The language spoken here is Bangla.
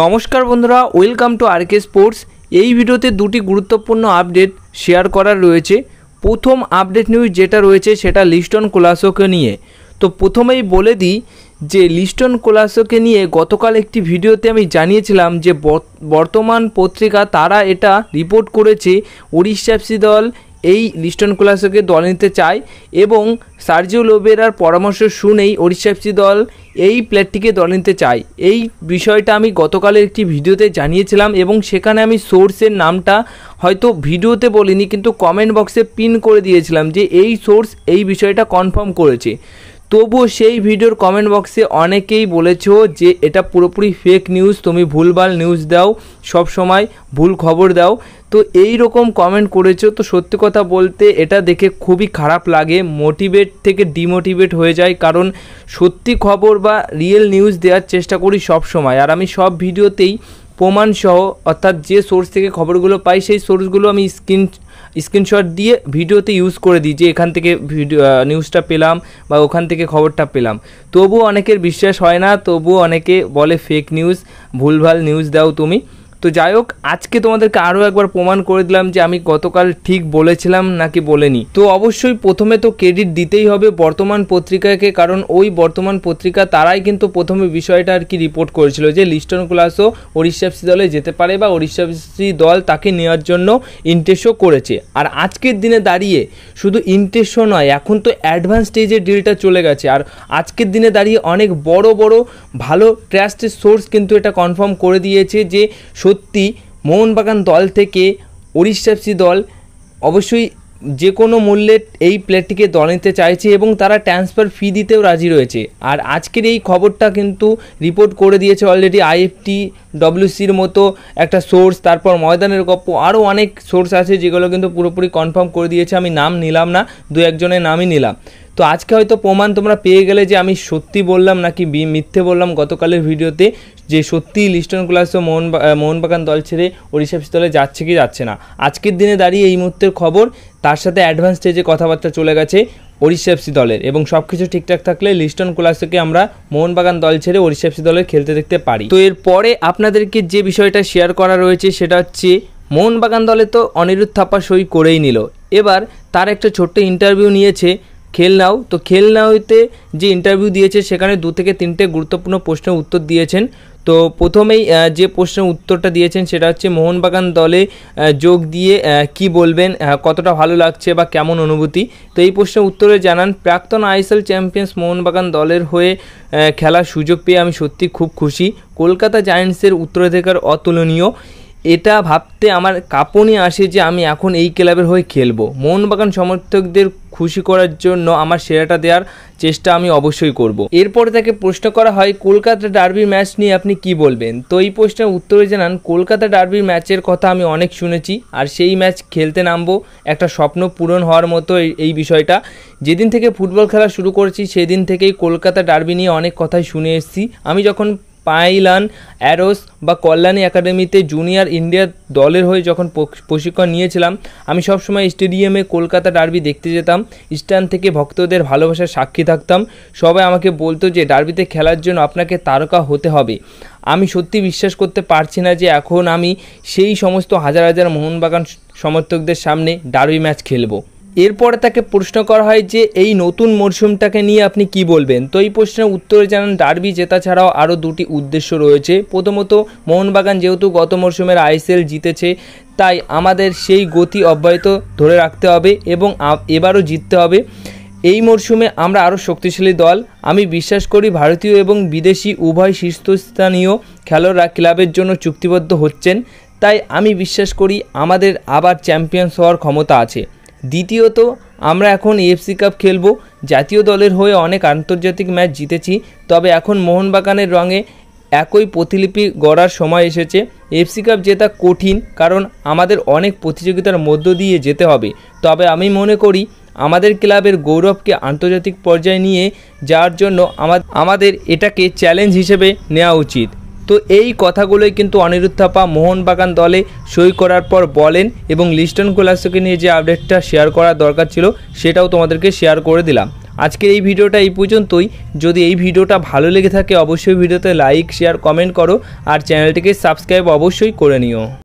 নমস্কার বন্ধুরা ওয়েলকাম টু আরকে স্পোর্টস এই ভিডিওতে দুটি গুরুত্বপূর্ণ আপডেট শেয়ার করার রয়েছে প্রথম আপডেট নিউজ যেটা রয়েছে সেটা লিস্টন কোলাসোকে নিয়ে তো প্রথমেই বলে দিই যে লিস্টন কোলাসোকে নিয়ে গতকাল একটি ভিডিওতে আমি জানিয়েছিলাম যে বর্তমান পত্রিকা তারা এটা রিপোর্ট করেছে ওড়িশা দল এই লিস্টন কুলাসকে দলে নিতে চায় এবং সার্জিও লোবেরার পরামর্শ শুনেই ওড়িশা এফসি দল এই প্লেয়ারটিকে দলে নিতে চায় এই বিষয়টা আমি গতকালের একটি ভিডিওতে জানিয়েছিলাম এবং সেখানে আমি সোর্সের নামটা হয়তো ভিডিওতে বলিনি কিন্তু কমেন্ট বক্সে পিন করে দিয়েছিলাম যে এই সোর্স এই বিষয়টা কনফার্ম করেছে তবুও সেই ভিডিওর কমেন্ট বক্সে অনেকেই বলেছো যে এটা পুরোপুরি ফেক নিউজ তুমি ভুলভাল নিউজ দাও সব সময় ভুল খবর দাও তো এই রকম কমেন্ট করেছো তো সত্যি কথা বলতে এটা দেখে খুবই খারাপ লাগে মোটিভেট থেকে ডিমোটিভেট হয়ে যায় কারণ সত্যি খবর বা রিয়েল নিউজ দেওয়ার চেষ্টা করি সব সময় আর আমি সব ভিডিওতেই প্রমাণসহ অর্থাৎ যে সোর্স থেকে খবরগুলো পাই সেই সোর্সগুলো আমি স্ক্রিন স্ক্রিনশট দিয়ে ভিডিওতে ইউজ করে দিই যে এখান থেকে ভিডিও নিউজটা পেলাম বা ওখান থেকে খবরটা পেলাম তবুও অনেকের বিশ্বাস হয় না তবুও অনেকে বলে ফেক নিউজ ভুলভাল নিউজ দাও তুমি তো যাই হোক আজকে তোমাদেরকে আরও একবার প্রমাণ করে দিলাম যে আমি গতকাল ঠিক বলেছিলাম নাকি বলেনি তো অবশ্যই প্রথমে তো ক্রেডিট দিতেই হবে বর্তমান পত্রিকাকে কারণ ওই বর্তমান পত্রিকা তারাই কিন্তু প্রথমে বিষয়টা আর কি রিপোর্ট করেছিল যে লিস্টন ক্লাসও ওড়িশাফসি দলে যেতে পারে বা ওড়িশাফসি দল তাকে নেওয়ার জন্য ইন্টেশও করেছে আর আজকের দিনে দাঁড়িয়ে শুধু ইন্টেশও নয় এখন তো অ্যাডভান্স স্টেজে ডিলটা চলে গেছে আর আজকের দিনে দাঁড়িয়ে অনেক বড় বড় ভালো ট্রাস্টের সোর্স কিন্তু এটা কনফার্ম করে দিয়েছে যে সত্যি মোহনবাগান দল থেকে ওড়িশা দল অবশ্যই যে কোনো মূল্যে এই প্লেয়ারটিকে দল নিতে চাইছে এবং তারা ট্রান্সফার ফি দিতেও রাজি রয়েছে আর আজকের এই খবরটা কিন্তু রিপোর্ট করে দিয়েছে অলরেডি আইএফটি ডব্লিউসির মতো একটা সোর্স তারপর ময়দানের গপ্প আরও অনেক সোর্স আছে যেগুলো কিন্তু পুরোপুরি কনফার্ম করে দিয়েছে আমি নাম নিলাম না দু একজনের নামই নিলাম তো আজকে হয়তো প্রমাণ তোমরা পেয়ে গেলে যে আমি সত্যি বললাম নাকি মিথ্যে বললাম গতকালের ভিডিওতে যে সত্যি লিস্টন ও মোহন মোহনবাগান দল ছেড়ে ওড়িশা পিস্তলে যাচ্ছে কি যাচ্ছে না আজকের দিনে দাঁড়িয়ে এই মুহূর্তের খবর তার সাথে অ্যাডভান্স স্টেজে কথাবার্তা চলে গেছে ওড়িশা এফসি দলের এবং সব কিছু ঠিকঠাক থাকলে লিস্টন কুলাসকে আমরা মোহনবাগান দল ছেড়ে ওড়িশা এফসি দলের খেলতে দেখতে পারি তো এরপরে আপনাদেরকে যে বিষয়টা শেয়ার করা রয়েছে সেটা হচ্ছে মোহনবাগান দলে তো অনিরুদ্ধ থাপ্পা সই করেই নিল এবার তার একটা ছোট্ট ইন্টারভিউ নিয়েছে খেলনাও তো খেলনাওতে যে ইন্টারভিউ দিয়েছে সেখানে দু থেকে তিনটে গুরুত্বপূর্ণ প্রশ্নের উত্তর দিয়েছেন তো প্রথমেই যে প্রশ্নের উত্তরটা দিয়েছেন সেটা হচ্ছে মোহনবাগান দলে যোগ দিয়ে কি বলবেন কতটা ভালো লাগছে বা কেমন অনুভূতি তো এই প্রশ্নের উত্তরে জানান প্রাক্তন আইএসএল চ্যাম্পিয়ন্স মোহনবাগান দলের হয়ে খেলার সুযোগ পেয়ে আমি সত্যি খুব খুশি কলকাতা জায়েন্টসের উত্তরাধিকার অতুলনীয় এটা ভাবতে আমার কাঁপনে আসে যে আমি এখন এই ক্লাবের হয়ে খেলবো মোহনবাগান সমর্থকদের খুশি করার জন্য আমার সেরাটা দেওয়ার চেষ্টা আমি অবশ্যই করব এরপরে তাকে প্রশ্ন করা হয় কলকাতা ডার্বি ম্যাচ নিয়ে আপনি কি বলবেন তো এই প্রশ্নের উত্তরে জানান কলকাতা ডার্বি ম্যাচের কথা আমি অনেক শুনেছি আর সেই ম্যাচ খেলতে নামবো একটা স্বপ্ন পূরণ হওয়ার মতো এই বিষয়টা যেদিন থেকে ফুটবল খেলা শুরু করেছি সেদিন থেকেই কলকাতা ডার্বি নিয়ে অনেক কথাই শুনে এসেছি আমি যখন পাইলান অ্যারোস বা কল্যাণী একাডেমিতে জুনিয়র ইন্ডিয়ার দলের হয়ে যখন প্রশিক্ষণ নিয়েছিলাম আমি সবসময় স্টেডিয়ামে কলকাতা ডার্বি দেখতে যেতাম স্ট্যান্ড থেকে ভক্তদের ভালোবাসার সাক্ষী থাকতাম সবাই আমাকে বলতো যে ডার্বিতে খেলার জন্য আপনাকে তারকা হতে হবে আমি সত্যি বিশ্বাস করতে পারছি না যে এখন আমি সেই সমস্ত হাজার হাজার মোহনবাগান সমর্থকদের সামনে ডার্বি ম্যাচ খেলবো এরপরে তাকে প্রশ্ন করা হয় যে এই নতুন মরশুমটাকে নিয়ে আপনি কি বলবেন তো এই প্রশ্নের উত্তরে জানান ডার্বি জেতা ছাড়াও আরও দুটি উদ্দেশ্য রয়েছে প্রথমত মোহনবাগান যেহেতু গত মরশুমের আইএসএল জিতেছে তাই আমাদের সেই গতি অব্যাহত ধরে রাখতে হবে এবং এবারও জিততে হবে এই মরশুমে আমরা আরও শক্তিশালী দল আমি বিশ্বাস করি ভারতীয় এবং বিদেশি উভয় শীর্ষস্থানীয় খেলোয়াড়রা ক্লাবের জন্য চুক্তিবদ্ধ হচ্ছেন তাই আমি বিশ্বাস করি আমাদের আবার চ্যাম্পিয়ন্স হওয়ার ক্ষমতা আছে দ্বিতীয়ত আমরা এখন এফসি কাপ খেলব জাতীয় দলের হয়ে অনেক আন্তর্জাতিক ম্যাচ জিতেছি তবে এখন মোহনবাগানের রঙে একই প্রতিলিপি গড়ার সময় এসেছে এফসি কাপ জেতা কঠিন কারণ আমাদের অনেক প্রতিযোগিতার মধ্য দিয়ে যেতে হবে তবে আমি মনে করি আমাদের ক্লাবের গৌরবকে আন্তর্জাতিক পর্যায়ে নিয়ে যাওয়ার জন্য আমাদের এটাকে চ্যালেঞ্জ হিসেবে নেওয়া উচিত তো এই কথাগুলোই কিন্তু অনিরুদ্ধ থাপা মোহনবাগান দলে সই করার পর বলেন এবং লিস্টন কোলাসকে নিয়ে যে আপডেটটা শেয়ার করা দরকার ছিল সেটাও তোমাদেরকে শেয়ার করে দিলাম আজকের এই ভিডিওটা এই পর্যন্তই যদি এই ভিডিওটা ভালো লেগে থাকে অবশ্যই ভিডিওতে লাইক শেয়ার কমেন্ট করো আর চ্যানেলটিকে সাবস্ক্রাইব অবশ্যই করে নিও